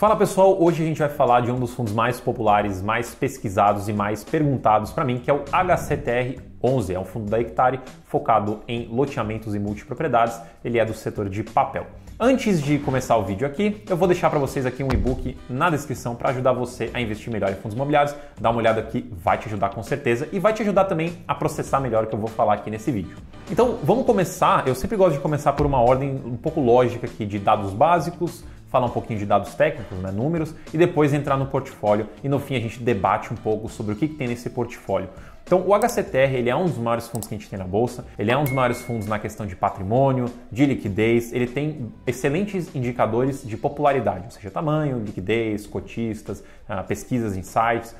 Fala pessoal, hoje a gente vai falar de um dos fundos mais populares, mais pesquisados e mais perguntados para mim, que é o HCTR 11. É um fundo da Hectare focado em loteamentos e multipropriedades, ele é do setor de papel. Antes de começar o vídeo aqui, eu vou deixar para vocês aqui um e-book na descrição para ajudar você a investir melhor em fundos imobiliários. Dá uma olhada aqui, vai te ajudar com certeza e vai te ajudar também a processar melhor o que eu vou falar aqui nesse vídeo. Então, vamos começar. Eu sempre gosto de começar por uma ordem um pouco lógica aqui de dados básicos, falar um pouquinho de dados técnicos, né, números, e depois entrar no portfólio e no fim a gente debate um pouco sobre o que, que tem nesse portfólio. Então, o HCTR ele é um dos maiores fundos que a gente tem na bolsa, ele é um dos maiores fundos na questão de patrimônio, de liquidez, ele tem excelentes indicadores de popularidade, ou seja, tamanho, liquidez, cotistas, ah, pesquisas, insights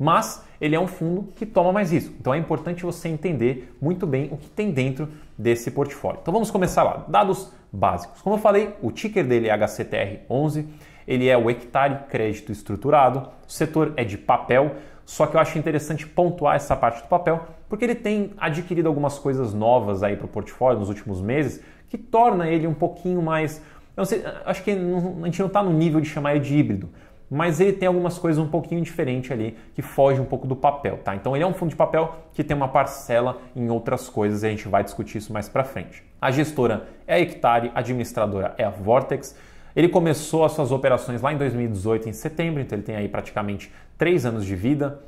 mas ele é um fundo que toma mais risco. Então é importante você entender muito bem o que tem dentro desse portfólio. Então vamos começar lá. Dados básicos. Como eu falei, o ticker dele é HCTR11, ele é o hectare crédito estruturado, o setor é de papel, só que eu acho interessante pontuar essa parte do papel, porque ele tem adquirido algumas coisas novas aí para o portfólio nos últimos meses, que torna ele um pouquinho mais. Eu sei, acho que a gente não está no nível de chamar ele de híbrido, mas ele tem algumas coisas um pouquinho diferente ali que foge um pouco do papel, tá? Então ele é um fundo de papel que tem uma parcela em outras coisas e a gente vai discutir isso mais para frente. A gestora é a Hectare, a administradora é a Vortex. Ele começou as suas operações lá em 2018 em setembro, então ele tem aí praticamente três anos de vida,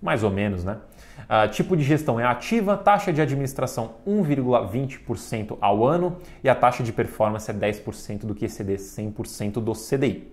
mais ou menos, né? Uh, tipo de gestão é ativa, taxa de administração 1,20% ao ano e a taxa de performance é 10% do que exceder 100% do CDI.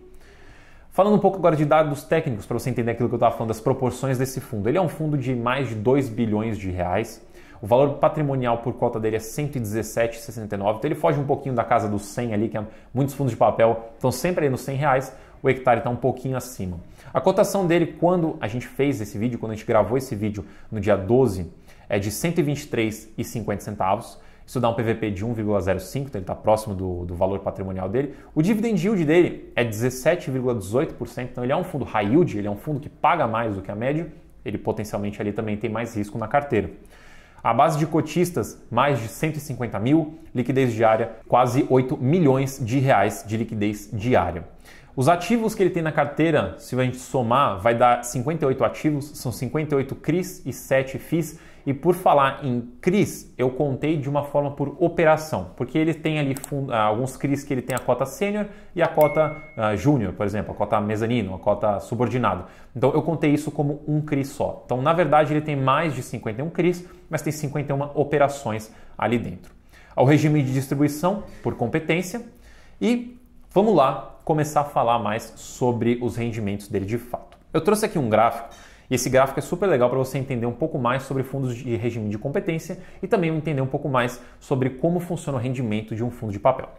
Falando um pouco agora de dados técnicos, para você entender aquilo que eu estava falando, das proporções desse fundo. Ele é um fundo de mais de 2 bilhões de reais. O valor patrimonial por cota dele é 117,69. Então ele foge um pouquinho da casa dos 100 ali, que é muitos fundos de papel estão sempre aí nos 100 reais. O hectare está um pouquinho acima. A cotação dele, quando a gente fez esse vídeo, quando a gente gravou esse vídeo no dia 12, é de 123,50 isso dá um PVP de 1,05, então ele está próximo do, do valor patrimonial dele. O dividend yield dele é 17,18%, então ele é um fundo high yield, ele é um fundo que paga mais do que a média, ele potencialmente ali também tem mais risco na carteira. A base de cotistas, mais de 150 mil, liquidez diária, quase 8 milhões de reais de liquidez diária. Os ativos que ele tem na carteira, se a gente somar, vai dar 58 ativos, são 58 CRIs e 7 FIIs. E por falar em CRIs, eu contei de uma forma por operação, porque ele tem ali ah, alguns CRIs que ele tem a cota sênior e a cota uh, júnior, por exemplo, a cota mezanino, a cota subordinado. Então eu contei isso como um CRI só. Então, na verdade, ele tem mais de 51 CRIs, mas tem 51 operações ali dentro. Ao regime de distribuição por competência e vamos lá começar a falar mais sobre os rendimentos dele de fato. Eu trouxe aqui um gráfico e esse gráfico é super legal para você entender um pouco mais sobre fundos de regime de competência e também entender um pouco mais sobre como funciona o rendimento de um fundo de papel.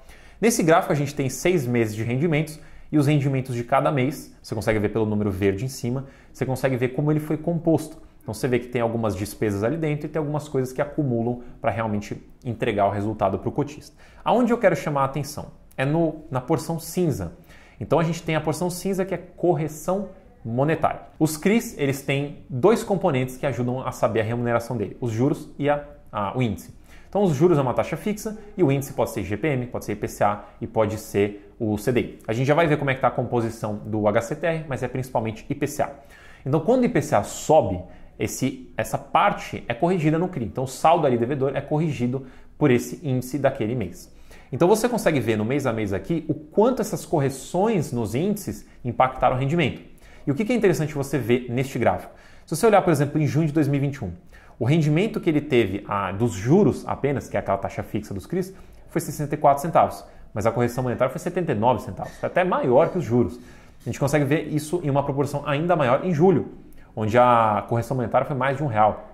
Nesse gráfico a gente tem seis meses de rendimentos e os rendimentos de cada mês. Você consegue ver pelo número verde em cima, você consegue ver como ele foi composto. Então você vê que tem algumas despesas ali dentro e tem algumas coisas que acumulam para realmente entregar o resultado para o cotista. Aonde eu quero chamar a atenção? É no, na porção cinza. Então a gente tem a porção cinza que é correção monetário. Os CRIs, eles têm dois componentes que ajudam a saber a remuneração dele, os juros e a, a, o índice. Então, os juros é uma taxa fixa e o índice pode ser GPM, pode ser IPCA e pode ser o CDI. A gente já vai ver como é que está a composição do HCTR, mas é principalmente IPCA. Então, quando o IPCA sobe, esse, essa parte é corrigida no CRI. Então, o saldo ali devedor é corrigido por esse índice daquele mês. Então, você consegue ver no mês a mês aqui o quanto essas correções nos índices impactaram o rendimento. E o que é interessante você ver neste gráfico? Se você olhar, por exemplo, em junho de 2021, o rendimento que ele teve a, dos juros apenas, que é aquela taxa fixa dos CRIs, foi 64 centavos, mas a correção monetária foi 79 centavos, foi até maior que os juros. A gente consegue ver isso em uma proporção ainda maior em julho, onde a correção monetária foi mais de um real.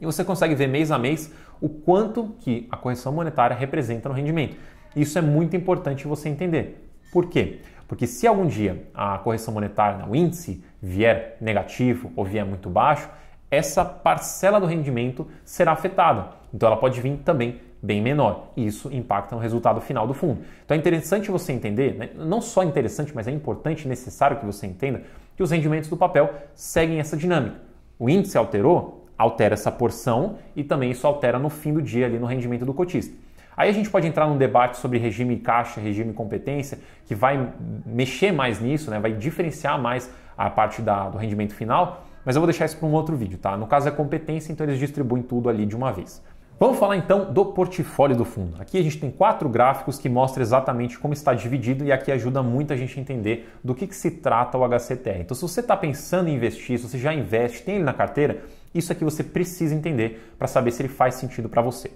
E você consegue ver mês a mês o quanto que a correção monetária representa no rendimento. Isso é muito importante você entender. Por quê? Porque se algum dia a correção monetária, né, o índice, vier negativo ou vier muito baixo, essa parcela do rendimento será afetada. Então ela pode vir também bem menor. E isso impacta no resultado final do fundo. Então é interessante você entender, né? não só interessante, mas é importante e necessário que você entenda que os rendimentos do papel seguem essa dinâmica. O índice alterou, altera essa porção e também isso altera no fim do dia ali no rendimento do cotista. Aí a gente pode entrar num debate sobre regime caixa, regime competência, que vai mexer mais nisso, né? vai diferenciar mais a parte da, do rendimento final, mas eu vou deixar isso para um outro vídeo, tá? No caso é competência, então eles distribuem tudo ali de uma vez. Vamos falar então do portfólio do fundo. Aqui a gente tem quatro gráficos que mostram exatamente como está dividido e aqui ajuda muito a gente a entender do que, que se trata o HCTR. Então, se você está pensando em investir, se você já investe, tem ele na carteira, isso aqui você precisa entender para saber se ele faz sentido para você.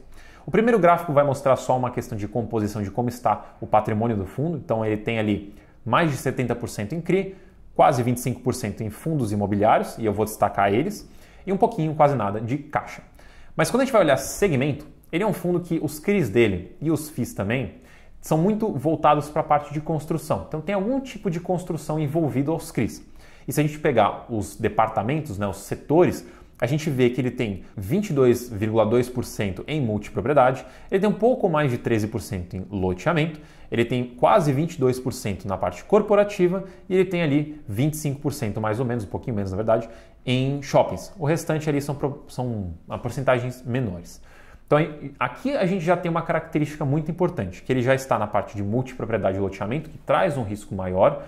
O primeiro gráfico vai mostrar só uma questão de composição de como está o patrimônio do fundo. Então ele tem ali mais de 70% em CRI, quase 25% em fundos imobiliários, e eu vou destacar eles, e um pouquinho, quase nada, de caixa. Mas quando a gente vai olhar segmento, ele é um fundo que os CRIs dele e os FIIs também são muito voltados para a parte de construção. Então tem algum tipo de construção envolvido aos CRIs. E se a gente pegar os departamentos, né, os setores, a gente vê que ele tem 22,2% em multipropriedade, ele tem um pouco mais de 13% em loteamento, ele tem quase 22% na parte corporativa e ele tem ali 25% mais ou menos, um pouquinho menos na verdade, em shoppings. O restante ali são, são ah, porcentagens menores. Então aqui a gente já tem uma característica muito importante, que ele já está na parte de multipropriedade e loteamento, que traz um risco maior,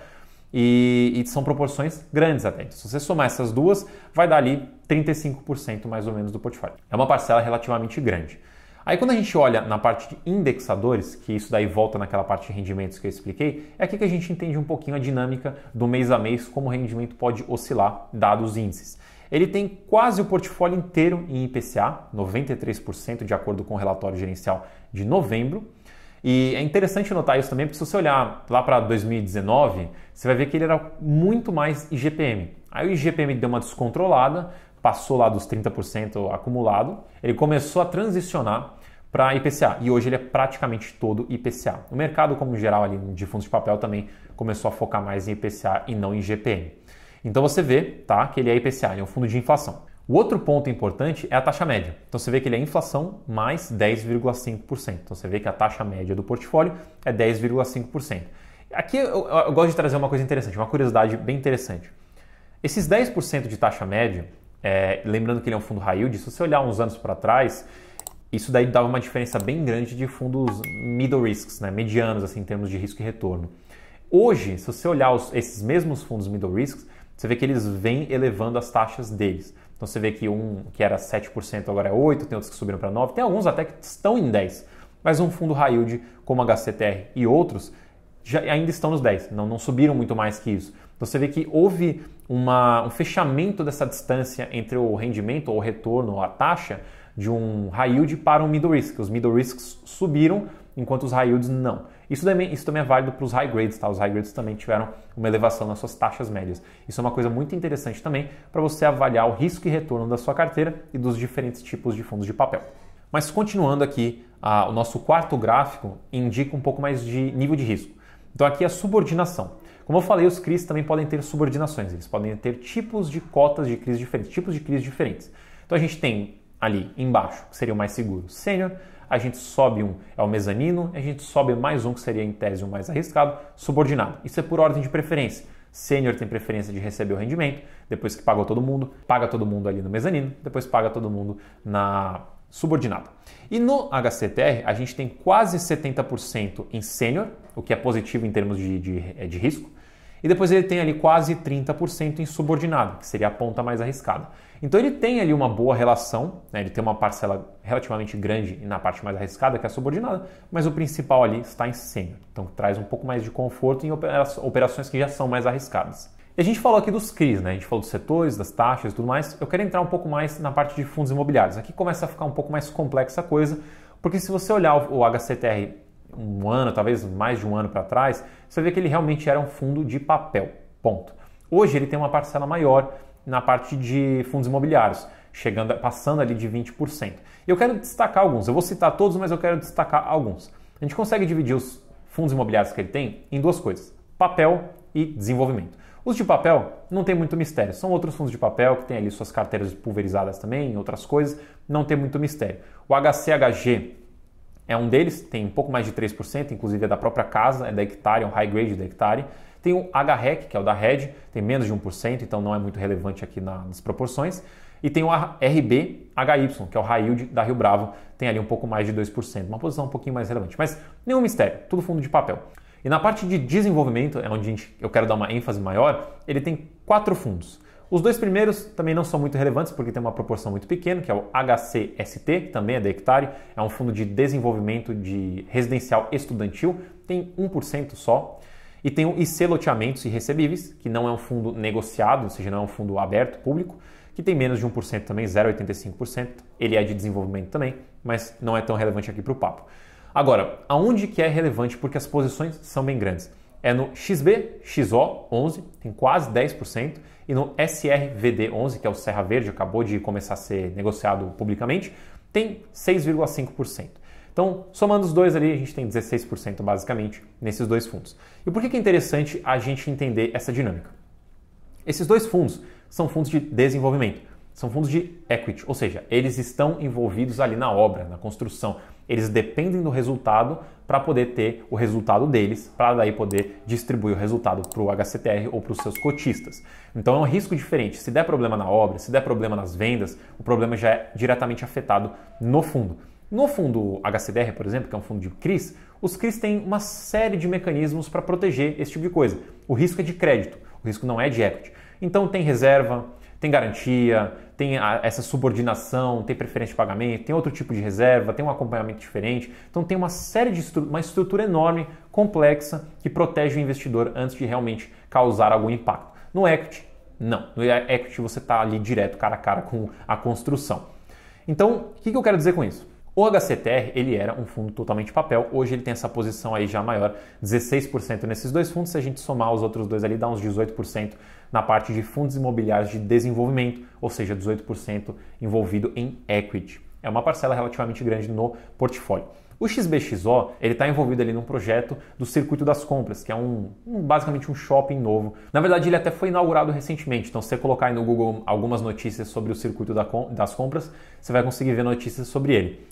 e, e, são proporções grandes até. se você somar essas duas, vai dar ali 35% mais ou menos do portfólio. É uma parcela relativamente grande. Aí quando a gente olha na parte de indexadores, que isso daí volta naquela parte de rendimentos que eu expliquei, é aqui que a gente entende um pouquinho a dinâmica do mês a mês, como o rendimento pode oscilar, dados os índices. Ele tem quase o portfólio inteiro em IPCA, 93% de acordo com o relatório gerencial de novembro. E é interessante notar isso também, porque se você olhar lá para 2019, você vai ver que ele era muito mais IGPM. Aí o IGPM deu uma descontrolada, passou lá dos 30% acumulado, ele começou a transicionar para IPCA e hoje ele é praticamente todo IPCA. O mercado como geral ali de fundos de papel também começou a focar mais em IPCA e não em GPM. Então você vê, tá, que ele é IPCA, ele é um fundo de inflação. O outro ponto importante é a taxa média. Então você vê que ele é inflação mais 10,5%. Então você vê que a taxa média do portfólio é 10,5%. Aqui eu, eu gosto de trazer uma coisa interessante, uma curiosidade bem interessante. Esses 10% de taxa média, é, lembrando que ele é um fundo high yield, se você olhar uns anos para trás, isso daí dava uma diferença bem grande de fundos middle risks, né, medianos assim, em termos de risco e retorno. Hoje, se você olhar os, esses mesmos fundos middle risks, você vê que eles vêm elevando as taxas deles. Então você vê que um que era 7% agora é 8%, tem outros que subiram para 9%, tem alguns até que estão em 10%. Mas um fundo high yield como HCTR e outros já ainda estão nos 10%, não, não subiram muito mais que isso. Então, você vê que houve uma, um fechamento dessa distância entre o rendimento ou o retorno ou a taxa de um high yield para um middle risk. Os middle risks subiram enquanto os high yields não. Isso também, isso também é válido para os high grades, tá? Os high grades também tiveram uma elevação nas suas taxas médias. Isso é uma coisa muito interessante também para você avaliar o risco e retorno da sua carteira e dos diferentes tipos de fundos de papel. Mas continuando aqui, a, ah, o nosso quarto gráfico indica um pouco mais de nível de risco. Então aqui é a subordinação. Como eu falei, os CRIs também podem ter subordinações, eles podem ter tipos de cotas de CRIs diferentes, tipos de CRIs diferentes. Então a gente tem ali embaixo, que seria o mais seguro, sênior, a gente sobe um, é o mezanino, a gente sobe mais um, que seria em tese o mais arriscado, subordinado. Isso é por ordem de preferência. Sênior tem preferência de receber o rendimento, depois que pagou todo mundo, paga todo mundo ali no mezanino, depois paga todo mundo na subordinado. E no HCTR, a gente tem quase 70% em sênior, o que é positivo em termos de, de, eh, de risco, e depois ele tem ali quase 30% em subordinado, que seria a ponta mais arriscada. Então ele tem ali uma boa relação, né? ele tem uma parcela relativamente grande na parte mais arriscada, que é a subordinada, mas o principal ali está em sênior. Então traz um pouco mais de conforto em operações que já são mais arriscadas. E a gente falou aqui dos CRIs, né? A gente falou dos setores, das taxas e tudo mais. Eu quero entrar um pouco mais na parte de fundos imobiliários. Aqui começa a ficar um pouco mais complexa a coisa, porque se você olhar o HCTR um ano, talvez mais de um ano para trás, você vê que ele realmente era um fundo de papel. Ponto. Hoje ele tem uma parcela maior na parte de fundos imobiliários, chegando, passando ali de 20%. Eu quero destacar alguns. Eu vou citar todos, mas eu quero destacar alguns. A gente consegue dividir os fundos imobiliários que ele tem em duas coisas: papel e desenvolvimento. Os de papel não tem muito mistério. São outros fundos de papel que têm ali suas carteiras pulverizadas também, outras coisas, não tem muito mistério. O HCHG é um deles, tem um pouco mais de 3%, inclusive é da própria casa, é da hectare, é um high grade da hectare. Tem o HREC, que é o da Red, tem menos de 1%, então não é muito relevante aqui nas proporções. E tem o RBHY, que é o high yield da Rio Bravo, tem ali um pouco mais de 2%, uma posição um pouquinho mais relevante. Mas nenhum mistério, tudo fundo de papel. E na parte de desenvolvimento, é onde gente, eu quero dar uma ênfase maior, ele tem quatro fundos. Os dois primeiros também não são muito relevantes porque tem uma proporção muito pequena, que é o HCST, que também é da Hectare, é um fundo de desenvolvimento de residencial estudantil, tem 1% só. E tem o IC Loteamentos e Recebíveis, que não é um fundo negociado, ou seja, não é um fundo aberto, público, que tem menos de 1% também, 0,85%. Ele é de desenvolvimento também, mas não é tão relevante aqui para o papo. Agora, aonde que é relevante porque as posições são bem grandes? É no XB, XO 11, tem quase 10%, e no SRVD 11, que é o Serra Verde, acabou de começar a ser negociado publicamente, tem 6,5%. Então, somando os dois ali, a gente tem 16% basicamente nesses dois fundos. E por que é interessante a gente entender essa dinâmica? Esses dois fundos são fundos de desenvolvimento, são fundos de equity, ou seja, eles estão envolvidos ali na obra, na construção. Eles dependem do resultado para poder ter o resultado deles, para daí poder distribuir o resultado para o HCTR ou para os seus cotistas. Então é um risco diferente. Se der problema na obra, se der problema nas vendas, o problema já é diretamente afetado no fundo. No fundo HCDR, por exemplo, que é um fundo de CRIs, os CRIs têm uma série de mecanismos para proteger esse tipo de coisa. O risco é de crédito, o risco não é de equity. Então tem reserva, tem garantia, tem a, essa subordinação, tem preferência de pagamento, tem outro tipo de reserva, tem um acompanhamento diferente. Então tem uma série de estru uma estrutura enorme, complexa, que protege o investidor antes de realmente causar algum impacto. No equity, não. No equity você está ali direto, cara a cara com a construção. Então, o que, que eu quero dizer com isso? O HCTR ele era um fundo totalmente papel, hoje ele tem essa posição aí já maior, 16% nesses dois fundos, se a gente somar os outros dois ali dá uns 18% na parte de fundos imobiliários de desenvolvimento, ou seja, 18% envolvido em equity. É uma parcela relativamente grande no portfólio. O XBXO ele está envolvido ali num projeto do Circuito das Compras, que é um, um, basicamente um shopping novo. Na verdade, ele até foi inaugurado recentemente. Então, se você colocar aí no Google algumas notícias sobre o Circuito das Compras, você vai conseguir ver notícias sobre ele.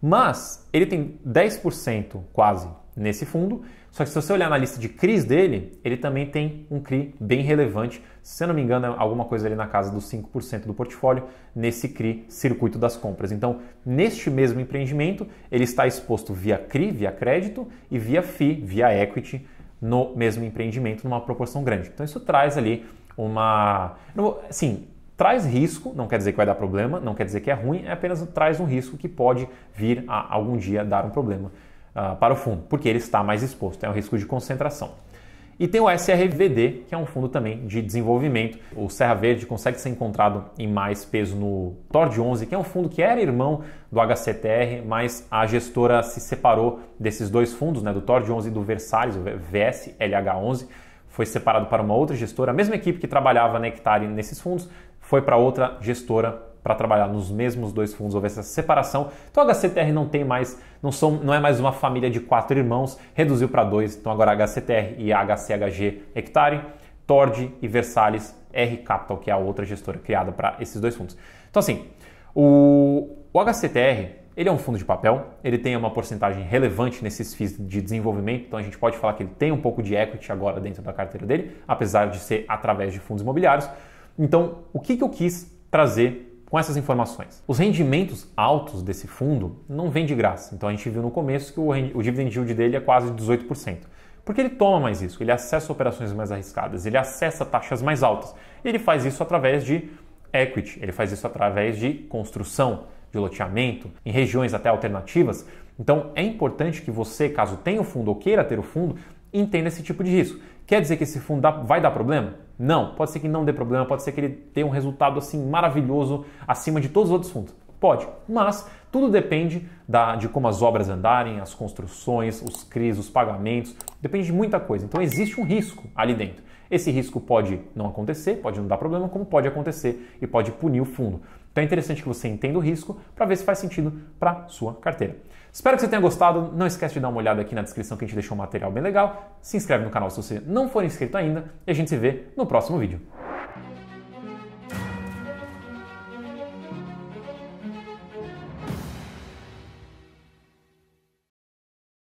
Mas ele tem 10% quase nesse fundo, só que se você olhar na lista de CRIs dele, ele também tem um CRI bem relevante, se eu não me engano, é alguma coisa ali na casa dos 5% do portfólio, nesse CRI circuito das compras. Então, neste mesmo empreendimento, ele está exposto via CRI, via crédito, e via FI, via equity, no mesmo empreendimento, numa proporção grande. Então, isso traz ali uma. Assim, traz risco, não quer dizer que vai dar problema, não quer dizer que é ruim, é apenas traz um risco que pode vir a algum dia dar um problema uh, para o fundo, porque ele está mais exposto, é um risco de concentração. E tem o SRVD, que é um fundo também de desenvolvimento. O Serra Verde consegue ser encontrado em mais peso no Tord 11, que é um fundo que era irmão do HCTR, mas a gestora se separou desses dois fundos, né, do Tord 11 e do Versalhes, o VSLH11, foi separado para uma outra gestora. A mesma equipe que trabalhava na Hectare nesses fundos foi para outra gestora para trabalhar nos mesmos dois fundos houve essa separação. Então a HCTR não tem mais, não, são, não é mais uma família de quatro irmãos, reduziu para dois. Então agora HCTR e HCHG Hectare, Tord e Versalhes R Capital, que é a outra gestora criada para esses dois fundos. Então assim, o, o HCTR ele é um fundo de papel, ele tem uma porcentagem relevante nesses FIIs de desenvolvimento, então a gente pode falar que ele tem um pouco de equity agora dentro da carteira dele, apesar de ser através de fundos imobiliários. Então, o que, que eu quis trazer com essas informações. Os rendimentos altos desse fundo não vêm de graça. Então a gente viu no começo que o, o dividend yield dele é quase 18%. Porque ele toma mais isso, ele acessa operações mais arriscadas, ele acessa taxas mais altas. Ele faz isso através de equity, ele faz isso através de construção, de loteamento, em regiões até alternativas. Então é importante que você, caso tenha o fundo ou queira ter o fundo, entenda esse tipo de risco. Quer dizer que esse fundo vai dar problema? Não, pode ser que não dê problema, pode ser que ele tenha um resultado assim maravilhoso acima de todos os outros fundos. Pode, mas tudo depende da, de como as obras andarem, as construções, os CRIs, os pagamentos, depende de muita coisa. Então existe um risco ali dentro. Esse risco pode não acontecer, pode não dar problema, como pode acontecer e pode punir o fundo. Então é interessante que você entenda o risco para ver se faz sentido para sua carteira. Espero que você tenha gostado. Não esquece de dar uma olhada aqui na descrição que a gente deixou um material bem legal. Se inscreve no canal se você não for inscrito ainda e a gente se vê no próximo vídeo.